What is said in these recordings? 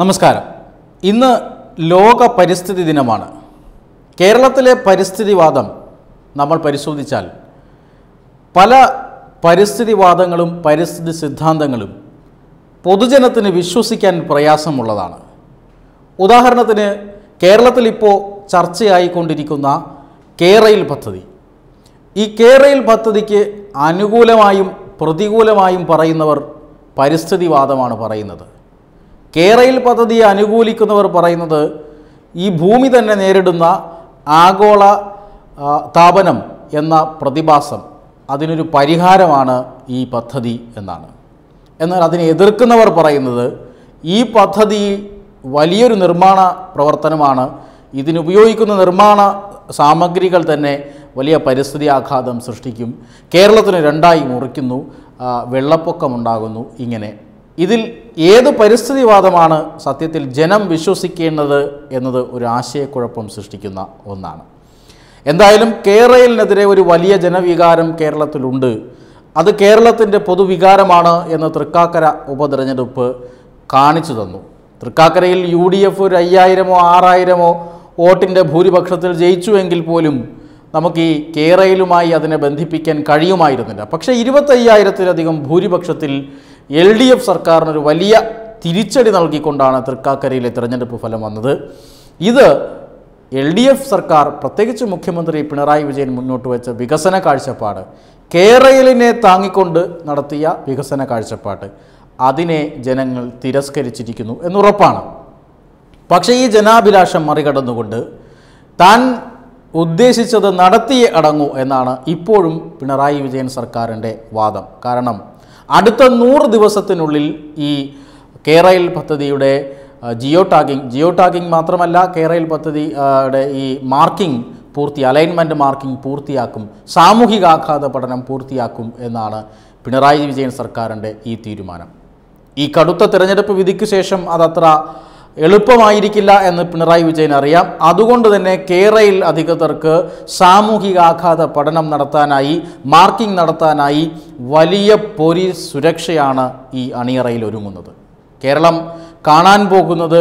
നമസ്കാരം ഇന്ന് ലോക പരിസ്ഥിതി ദിനമാണ് കേരളത്തിലെ പരിസ്ഥിതിവാദം നമ്മൾ പരിശോധിച്ചാൽ പല പരിസ്ഥിതിവാദങ്ങളും പരിസ്ഥിതി സിദ്ധാന്തങ്ങളും പൊതുജനത്തിന് വിശ്വസിക്കാൻ പ്രയാസമുള്ളതാണ് ഉദാഹരണത്തിന് കേരളത്തിലിപ്പോൾ ചർച്ചയായിക്കൊണ്ടിരിക്കുന്ന കേരയിൽ പദ്ധതി ഈ കേരയിൽ പദ്ധതിക്ക് അനുകൂലമായും പ്രതികൂലമായും പറയുന്നവർ പരിസ്ഥിതിവാദമാണ് പറയുന്നത് കേരയിൽ പദ്ധതിയെ അനുകൂലിക്കുന്നവർ പറയുന്നത് ഈ ഭൂമി തന്നെ നേരിടുന്ന ആഗോള താപനം എന്ന പ്രതിഭാസം അതിനൊരു പരിഹാരമാണ് ഈ പദ്ധതി എന്നാണ് എന്നാൽ അതിനെ എതിർക്കുന്നവർ പറയുന്നത് ഈ പദ്ധതി വലിയൊരു നിർമ്മാണ പ്രവർത്തനമാണ് ഇതിനുപയോഗിക്കുന്ന നിർമ്മാണ സാമഗ്രികൾ തന്നെ വലിയ പരിസ്ഥിതി ആഘാതം സൃഷ്ടിക്കും കേരളത്തിന് രണ്ടായി മുറിക്കുന്നു വെള്ളപ്പൊക്കമുണ്ടാകുന്നു ഇങ്ങനെ ഇതിൽ ഏത് പരിസ്ഥിതിവാദമാണ് സത്യത്തിൽ ജനം വിശ്വസിക്കേണ്ടത് എന്നത് ഒരു ആശയക്കുഴപ്പം സൃഷ്ടിക്കുന്ന ഒന്നാണ് എന്തായാലും കേരളിനെതിരെ ഒരു വലിയ ജനവികാരം കേരളത്തിലുണ്ട് അത് കേരളത്തിൻ്റെ പൊതുവികാരമാണ് എന്ന് തൃക്കാക്കര ഉപതെരഞ്ഞെടുപ്പ് കാണിച്ചു തന്നു തൃക്കാക്കരയിൽ യു ഡി എഫ് ഒരു അയ്യായിരമോ ആറായിരമോ വോട്ടിൻ്റെ ഭൂരിപക്ഷത്തിൽ ജയിച്ചുവെങ്കിൽ പോലും നമുക്ക് ഈ കേരളയിലുമായി അതിനെ ബന്ധിപ്പിക്കാൻ കഴിയുമായിരുന്നില്ല പക്ഷേ ഇരുപത്തയ്യായിരത്തിലധികം ഭൂരിപക്ഷത്തിൽ എൽ ഡി എഫ് സർക്കാരിനൊരു വലിയ തിരിച്ചടി നൽകിക്കൊണ്ടാണ് തൃക്കാക്കരയിലെ തിരഞ്ഞെടുപ്പ് ഫലം വന്നത് ഇത് എൽ ഡി എഫ് സർക്കാർ പ്രത്യേകിച്ച് മുഖ്യമന്ത്രി പിണറായി വിജയൻ മുന്നോട്ട് വെച്ച വികസന കാഴ്ചപ്പാട് കേരളിനെ താങ്ങിക്കൊണ്ട് നടത്തിയ വികസന കാഴ്ചപ്പാട് അതിനെ ജനങ്ങൾ തിരസ്കരിച്ചിരിക്കുന്നു എന്നുറപ്പാണ് പക്ഷേ ഈ ജനാഭിലാഷം മറികടന്നുകൊണ്ട് താൻ ഉദ്ദേശിച്ചത് നടത്തിയേ അടങ്ങൂ എന്നാണ് ഇപ്പോഴും പിണറായി വിജയൻ സർക്കാരിൻ്റെ വാദം കാരണം അടുത്ത നൂറ് ദിവസത്തിനുള്ളിൽ ഈ കേരയിൽ പദ്ധതിയുടെ ജിയോ ടാഗിങ് ജിയോ ടാഗിങ് മാത്രമല്ല കേരയിൽ പദ്ധതിയുടെ ഈ മാർക്കിംഗ് പൂർത്തി അലൈൻമെൻറ്റ് മാർക്കിംഗ് പൂർത്തിയാക്കും സാമൂഹികാഘാത പഠനം പൂർത്തിയാക്കും എന്നാണ് പിണറായി വിജയൻ സർക്കാരിൻ്റെ ഈ തീരുമാനം ഈ കടുത്ത തിരഞ്ഞെടുപ്പ് വിധിക്ക് ശേഷം അതത്ര എളുപ്പമായിരിക്കില്ല എന്ന് പിണറായി വിജയൻ അറിയാം അതുകൊണ്ട് തന്നെ കേരയിൽ അധികൃതർക്ക് സാമൂഹികാഘാത പഠനം നടത്താനായി മാർക്കിംഗ് നടത്താനായി വലിയ പോലീസ് സുരക്ഷയാണ് ഈ അണിയറയിൽ ഒരുങ്ങുന്നത് കേരളം കാണാൻ പോകുന്നത്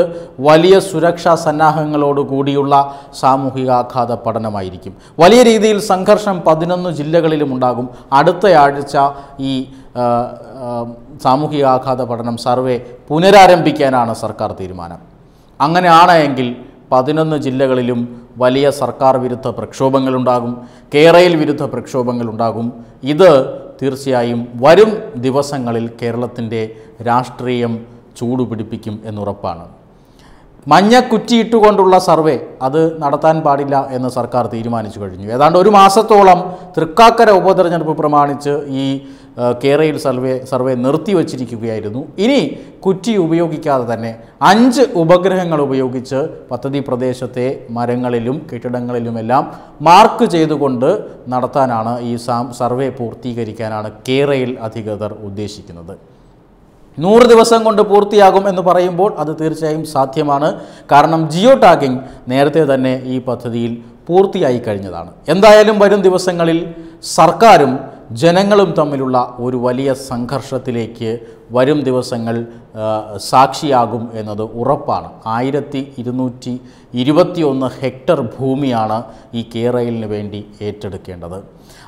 വലിയ സുരക്ഷാ സന്നാഹങ്ങളോട് കൂടിയുള്ള സാമൂഹികാഘാത പഠനമായിരിക്കും വലിയ രീതിയിൽ സംഘർഷം പതിനൊന്ന് ജില്ലകളിലും ഉണ്ടാകും അടുത്തയാഴ്ച ഈ സാമൂഹികാഘാത പഠനം സർവേ പുനരാരംഭിക്കാനാണ് സർക്കാർ തീരുമാനം അങ്ങനെയാണ് എങ്കിൽ പതിനൊന്ന് ജില്ലകളിലും വലിയ സർക്കാർ വിരുദ്ധ പ്രക്ഷോഭങ്ങളുണ്ടാകും കേരയിൽ വിരുദ്ധ പ്രക്ഷോഭങ്ങളുണ്ടാകും ഇത് തീർച്ചയായും വരും ദിവസങ്ങളിൽ കേരളത്തിൻ്റെ രാഷ്ട്രീയം ചൂട് പിടിപ്പിക്കും എന്നുറപ്പാണ് മഞ്ഞ കുറ്റിയിട്ടുകൊണ്ടുള്ള സർവേ അത് നടത്താൻ പാടില്ല എന്ന് സർക്കാർ തീരുമാനിച്ചു കഴിഞ്ഞു ഏതാണ്ട് ഒരു മാസത്തോളം തൃക്കാക്കര ഉപതെരഞ്ഞെടുപ്പ് പ്രമാണിച്ച് ഈ കേരയിൽ സർവേ സർവേ നിർത്തിവച്ചിരിക്കുകയായിരുന്നു ഇനി കുറ്റി ഉപയോഗിക്കാതെ തന്നെ അഞ്ച് ഉപഗ്രഹങ്ങൾ ഉപയോഗിച്ച് പദ്ധതി പ്രദേശത്തെ മരങ്ങളിലും കെട്ടിടങ്ങളിലുമെല്ലാം മാർക്ക് ചെയ്തുകൊണ്ട് നടത്താനാണ് ഈ സർവേ പൂർത്തീകരിക്കാനാണ് കേരയിൽ അധികൃതർ ഉദ്ദേശിക്കുന്നത് നൂറ് ദിവസം കൊണ്ട് പൂർത്തിയാകും എന്ന് പറയുമ്പോൾ അത് തീർച്ചയായും സാധ്യമാണ് കാരണം ജിയോ ടാഗിംഗ് നേരത്തെ തന്നെ ഈ പദ്ധതിയിൽ പൂർത്തിയായി കഴിഞ്ഞതാണ് എന്തായാലും വരും ദിവസങ്ങളിൽ സർക്കാരും ജനങ്ങളും തമ്മിലുള്ള ഒരു വലിയ സംഘർഷത്തിലേക്ക് വരും ദിവസങ്ങൾ സാക്ഷിയാകും എന്നത് ഉറപ്പാണ് ആയിരത്തി ഇരുന്നൂറ്റി ഇരുപത്തിയൊന്ന് ഹെക്ടർ ഭൂമിയാണ് ഈ കേരളിന് വേണ്ടി ഏറ്റെടുക്കേണ്ടത്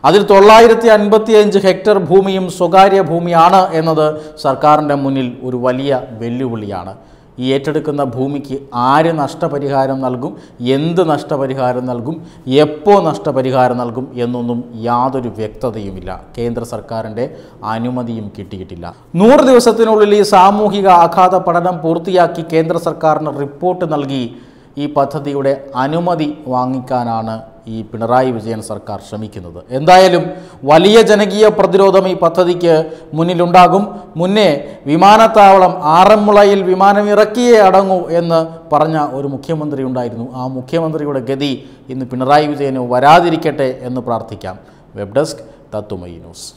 അതിൽ തൊള്ളായിരത്തി അഞ്ച് ഹെക്ടർ ഭൂമിയും സ്വകാര്യ ഭൂമിയാണ് എന്നത് സർക്കാരിൻ്റെ മുന്നിൽ ഒരു വലിയ വെല്ലുവിളിയാണ് ഈ ഏറ്റെടുക്കുന്ന ഭൂമിക്ക് ആര് നഷ്ടപരിഹാരം നൽകും എന്ത് നഷ്ടപരിഹാരം നൽകും എപ്പോൾ നഷ്ടപരിഹാരം നൽകും എന്നൊന്നും യാതൊരു വ്യക്തതയുമില്ല കേന്ദ്ര സർക്കാരിൻ്റെ അനുമതിയും കിട്ടിയിട്ടില്ല നൂറ് ദിവസത്തിനുള്ളിൽ ഈ സാമൂഹിക ആഘാത പഠനം പൂർത്തിയാക്കി കേന്ദ്ര സർക്കാരിന് റിപ്പോർട്ട് നൽകി ഈ പദ്ധതിയുടെ അനുമതി വാങ്ങിക്കാനാണ് ഈ പിണറായി വിജയൻ സർക്കാർ ശ്രമിക്കുന്നത് എന്തായാലും വലിയ ജനകീയ പ്രതിരോധം ഈ പദ്ധതിക്ക് മുന്നിലുണ്ടാകും മുന്നേ വിമാനത്താവളം ആറന്മുളയിൽ വിമാനം ഇറക്കിയേ അടങ്ങൂ എന്ന് പറഞ്ഞ ഒരു മുഖ്യമന്ത്രി ഉണ്ടായിരുന്നു ആ മുഖ്യമന്ത്രിയുടെ ഗതി ഇന്ന് പിണറായി വിജയന് വരാതിരിക്കട്ടെ എന്ന് പ്രാർത്ഥിക്കാം വെബ് ഡെസ്ക് തത്തുമൈ ന്യൂസ്